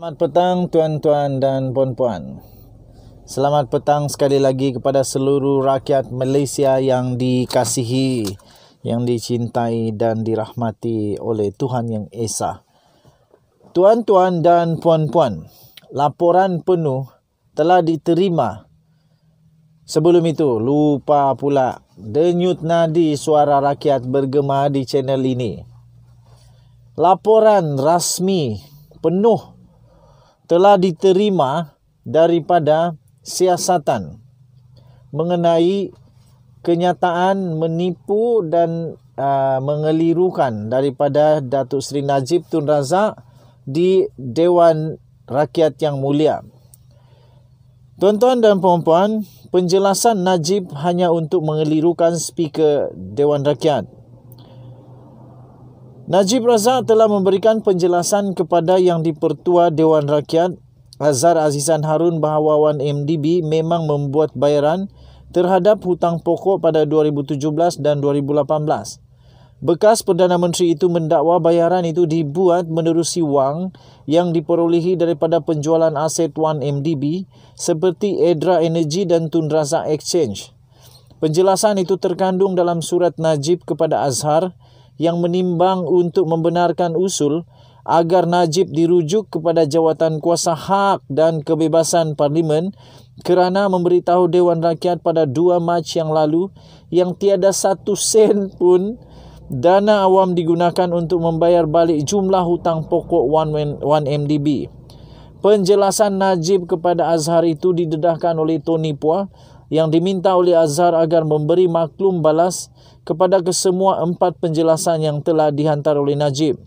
Selamat petang tuan-tuan dan puan-puan. Selamat petang sekali lagi kepada seluruh rakyat Malaysia yang dikasihi, yang dicintai dan dirahmati oleh Tuhan Yang Esa. Tuan-tuan dan puan-puan, laporan penuh telah diterima. Sebelum itu, lupa pula denyut nadi suara rakyat bergema di channel ini. Laporan rasmi penuh telah diterima daripada siasatan mengenai kenyataan menipu dan uh, mengelirukan daripada Datuk Seri Najib Tun Razak di Dewan Rakyat Yang Mulia. Tuan-tuan dan puan-puan, penjelasan Najib hanya untuk mengelirukan speaker Dewan Rakyat. Najib Razak telah memberikan penjelasan kepada yang dipertua Dewan Rakyat Azhar Azizan Harun bahawa Wan MDB memang membuat bayaran terhadap hutang pokok pada 2017 dan 2018. Bekas Perdana Menteri itu mendakwa bayaran itu dibuat menerusi wang yang diperolehi daripada penjualan aset Wan MDB seperti Edra Energy dan Tun Razak Exchange. Penjelasan itu terkandung dalam surat Najib kepada Azhar yang menimbang untuk membenarkan usul agar Najib dirujuk kepada jawatan kuasa hak dan kebebasan parlimen kerana memberitahu Dewan Rakyat pada 2 Mac yang lalu yang tiada satu sen pun dana awam digunakan untuk membayar balik jumlah hutang pokok 1 MDB. Penjelasan Najib kepada Azhar itu didedahkan oleh Tony Puah yang diminta oleh Azhar agar memberi maklum balas kepada kesemua empat penjelasan yang telah dihantar oleh Najib.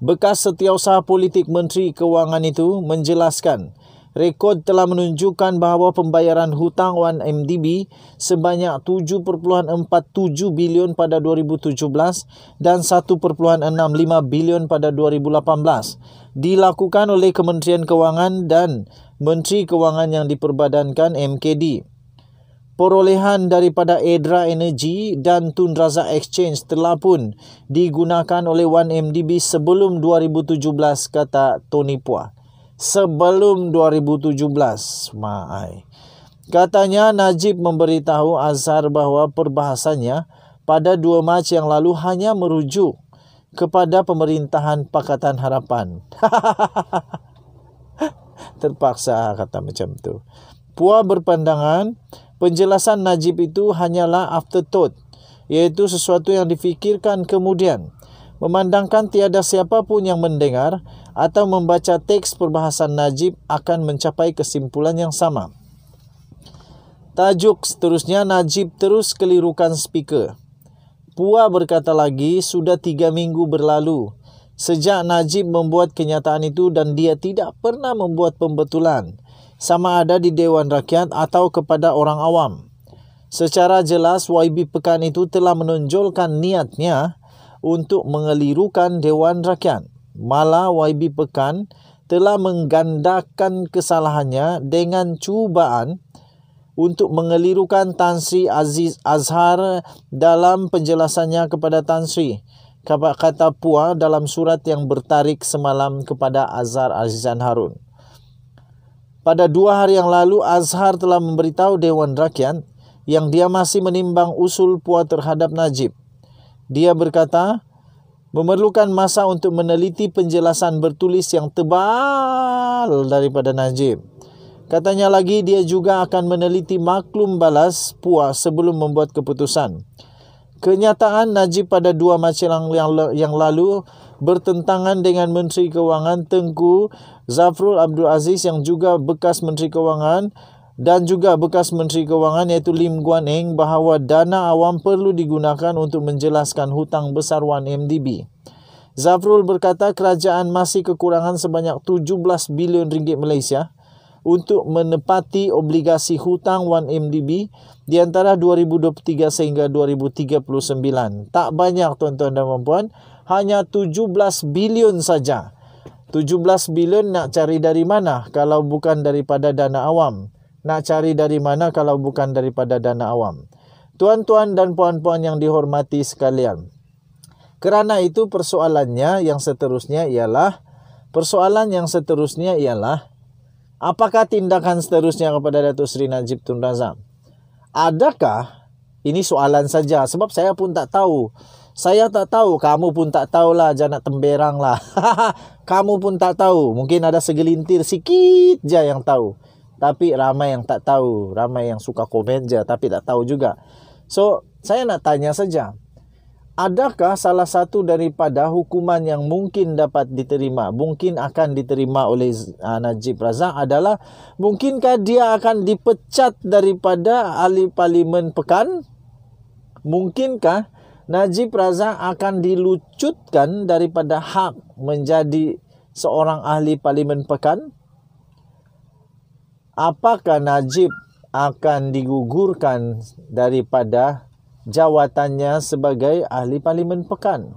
Bekas setiausaha politik Menteri Kewangan itu menjelaskan rekod telah menunjukkan bahawa pembayaran hutang 1MDB sebanyak 7.47 bilion pada 2017 dan 1.65 bilion pada 2018 dilakukan oleh Kementerian Kewangan dan Menteri Kewangan yang diperbadankan MKD. Perolehan daripada Edra Energy dan Tun Exchange telah pun digunakan oleh 1MDB sebelum 2017 kata Tony Puah. Sebelum 2017, maai. Katanya Najib memberitahu Azhar bahawa perbahasannya pada 2 Mac yang lalu hanya merujuk kepada pemerintahan Pakatan Harapan. terpaksa kata macam tu. Pua berpandangan penjelasan Najib itu hanyalah afterthought iaitu sesuatu yang difikirkan kemudian. Memandangkan tiada siapapun yang mendengar atau membaca teks perbahasan Najib akan mencapai kesimpulan yang sama. Tajuk seterusnya Najib terus kelirukan speaker. Pua berkata lagi sudah tiga minggu berlalu sejak Najib membuat kenyataan itu dan dia tidak pernah membuat pembetulan sama ada di Dewan Rakyat atau kepada orang awam. Secara jelas YB Pekan itu telah menonjolkan niatnya untuk mengelirukan Dewan Rakyat. Malah YB Pekan telah menggandakan kesalahannya dengan cubaan untuk mengelirukan Tan Sri Aziz Azhar dalam penjelasannya kepada Tan Sri kata Pua dalam surat yang bertarik semalam kepada Azhar Azizan Harun. Pada dua hari yang lalu, Azhar telah memberitahu Dewan Rakyat yang dia masih menimbang usul Pua terhadap Najib. Dia berkata, memerlukan masa untuk meneliti penjelasan bertulis yang tebal daripada Najib. Katanya lagi, dia juga akan meneliti maklum balas Pua sebelum membuat keputusan. Kenyataan Najib pada dua macam yang, yang lalu bertentangan dengan Menteri Kewangan Tengku Zafrul Abdul Aziz yang juga bekas Menteri Kewangan dan juga bekas Menteri Kewangan iaitu Lim Guan Eng bahawa dana awam perlu digunakan untuk menjelaskan hutang besar 1MDB. Zafrul berkata kerajaan masih kekurangan sebanyak 17 bilion ringgit Malaysia untuk menepati obligasi hutang 1MDB di antara 2023 sehingga 2039. Tak banyak tuan-tuan dan puan-puan, hanya 17 bilion saja. 17 bilion nak cari dari mana kalau bukan daripada dana awam? Nak cari dari mana kalau bukan daripada dana awam? Tuan-tuan dan puan-puan yang dihormati sekalian. Kerana itu persoalannya yang seterusnya ialah persoalan yang seterusnya ialah Apakah tindakan seterusnya kepada Datuk Seri Najib Tun Razak? Adakah ini soalan saja sebab saya pun tak tahu. Saya tak tahu, kamu pun tak tahu lah, jangan nak temberang lah. kamu pun tak tahu, mungkin ada segelintir sikit je yang tahu. Tapi ramai yang tak tahu, ramai yang suka komen je tapi tak tahu juga. So, saya nak tanya saja adakah salah satu daripada hukuman yang mungkin dapat diterima mungkin akan diterima oleh uh, Najib Razak adalah mungkinkah dia akan dipecat daripada ahli parlimen pekan mungkinkah Najib Razak akan dilucutkan daripada hak menjadi seorang ahli parlimen pekan apakah Najib akan digugurkan daripada jawatannya sebagai ahli parlimen pekan.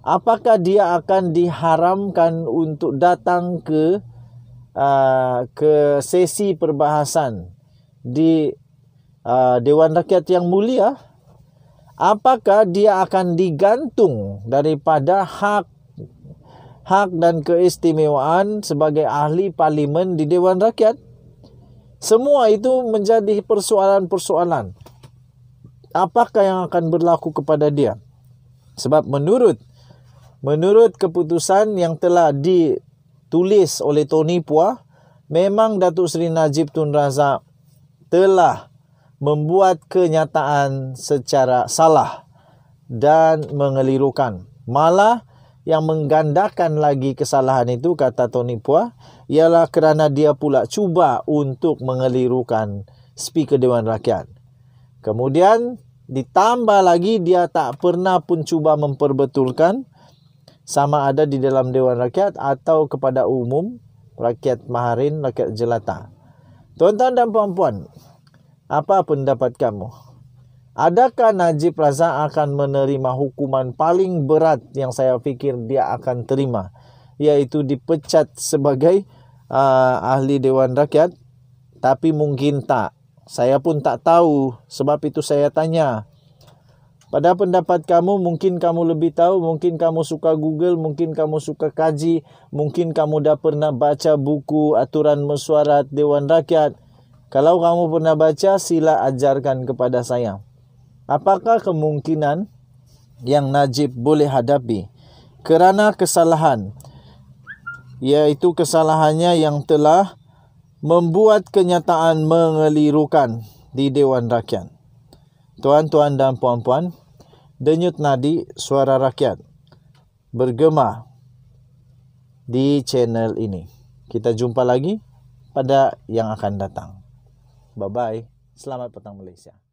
Apakah dia akan diharamkan untuk datang ke uh, ke sesi perbahasan di uh, Dewan Rakyat yang mulia? Apakah dia akan digantung daripada hak hak dan keistimewaan sebagai ahli parlimen di Dewan Rakyat? Semua itu menjadi persoalan-persoalan apakah yang akan berlaku kepada dia sebab menurut menurut keputusan yang telah ditulis oleh Tony Pua memang Datuk Seri Najib Tun Razak telah membuat kenyataan secara salah dan mengelirukan malah yang menggandakan lagi kesalahan itu kata Tony Pua ialah kerana dia pula cuba untuk mengelirukan Speaker Dewan Rakyat. Kemudian ditambah lagi dia tak pernah pun cuba memperbetulkan sama ada di dalam Dewan Rakyat atau kepada umum rakyat maharin, rakyat jelata. Tuan-tuan dan puan-puan, apa pendapat kamu? Adakah Najib Razak akan menerima hukuman paling berat yang saya fikir dia akan terima? Iaitu dipecat sebagai uh, ahli Dewan Rakyat? Tapi mungkin tak. Saya pun tak tahu sebab itu saya tanya. Pada pendapat kamu mungkin kamu lebih tahu, mungkin kamu suka Google, mungkin kamu suka kaji, mungkin kamu dah pernah baca buku aturan mesyuarat Dewan Rakyat. Kalau kamu pernah baca sila ajarkan kepada saya. Apakah kemungkinan yang Najib boleh hadapi kerana kesalahan iaitu kesalahannya yang telah membuat kenyataan mengelirukan di Dewan Rakyat. Tuan-tuan dan puan-puan, denyut nadi suara rakyat bergema di channel ini. Kita jumpa lagi pada yang akan datang. Bye-bye. Selamat petang Malaysia.